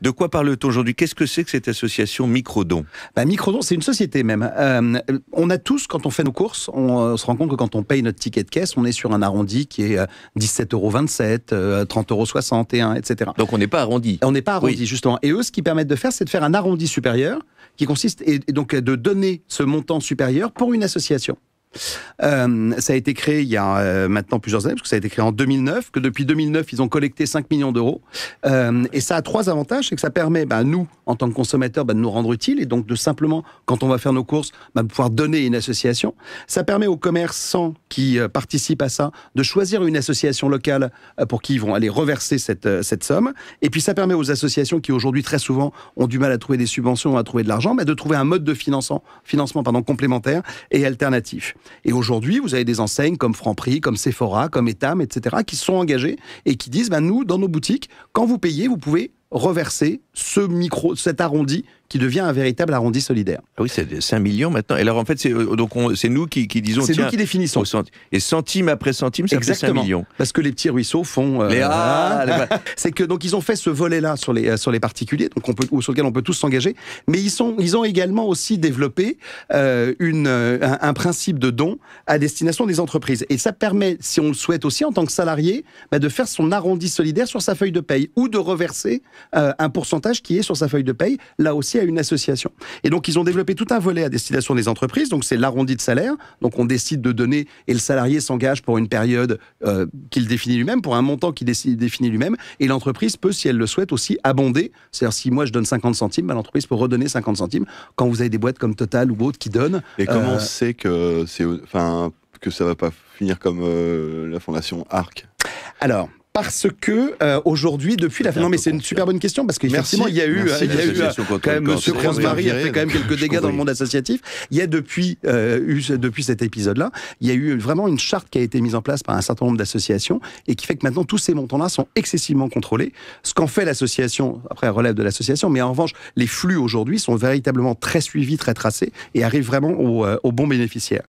De quoi parle-t-on aujourd'hui Qu'est-ce que c'est que cette association Microdon bah, Microdon, c'est une société même. Euh, on a tous, quand on fait nos courses, on, euh, se rend compte que quand on paye notre ticket de caisse, on est sur un arrondi qui est 17,27 euh, euros, 30,61 euros, etc. Donc on n'est pas arrondi. On n'est pas arrondi, justement. Et eux, ce qu'ils permettent de faire, c'est de faire un arrondi supérieur qui consiste, et donc de donner ce montant supérieur pour une association. Euh, ça a été créé il y a euh, maintenant plusieurs années, parce que ça a été créé en 2009, que depuis 2009, ils ont collecté 5 millions d'euros. Euh, et ça a trois avantages, c'est que ça permet, bah, nous, en tant que consommateurs, bah, de nous rendre utiles, et donc de simplement, quand on va faire nos courses, bah, de pouvoir donner une association. Ça permet aux commerçants qui participent à ça de choisir une association locale pour qui ils vont aller reverser cette, somme. Et puis ça permet aux associations qui aujourd'hui très souvent ont du mal à trouver des subventions, à trouver de l'argent, bah, de trouver un mode de financement, financement pardon, complémentaire et alternatif. Et aujourd'hui, vous avez des enseignes comme Franprix, comme Sephora, comme Etam, etc., qui sont engagées et qui disent, ben, nous, dans nos boutiques, quand vous payez, vous pouvez reverser ce micro, cet arrondi qui devient un véritable arrondi solidaire. Ah oui, c'est 5 millions maintenant. Et alors en fait, c'est euh, donc c'est nous qui, disons. C'est nous qui définissons. et centime après centime, ça Exactement, fait 5 millions. Parce que les petits ruisseaux font. ah, c'est que donc ils ont fait ce volet-là sur les euh, sur les particuliers, donc on peut ou sur lequel on peut tous s'engager. Mais ils sont ils ont également aussi développé une un, principe de don à destination des entreprises. Et ça permet, si on le souhaite aussi en tant que salarié, bah, de faire son arrondi solidaire sur sa feuille de paye ou de reverser un pourcentage qui est sur sa feuille de paye. Là aussi à une association. Et donc, ils ont développé tout un volet à destination des entreprises. Donc, c'est l'arrondi de salaire. Donc, on décide de donner et le salarié s'engage pour une période euh, qu'il définit lui-même, pour un montant qu'il définit lui-même. Et l'entreprise peut, si elle le souhaite, aussi abonder. C'est-à-dire, si moi je donne 50 centimes, bah, l'entreprise peut redonner 50 centimes quand vous avez des boîtes comme Total ou autres qui donnent. Et comment euh, on sait que, c'est, enfin, que ça va pas finir comme euh, la fondation ARC alors, parce que euh, aujourd'hui, depuis la fin, non mais c'est une super bonne question parce qu'effectivement il y a eu, il y a eu euh, quand même Monsieur François-Marie a fait quand même quelques dégâts dans le monde associatif. Il y a depuis euh, depuis cet épisode-là, il y a eu vraiment une charte qui a été mise en place par un certain nombre d'associations et qui fait que maintenant tous ces montants-là sont excessivement contrôlés. Ce qu'en fait l'association, après relève de l'association, mais en revanche les flux aujourd'hui sont véritablement très suivis, très tracés et arrivent vraiment aux au bons bénéficiaires.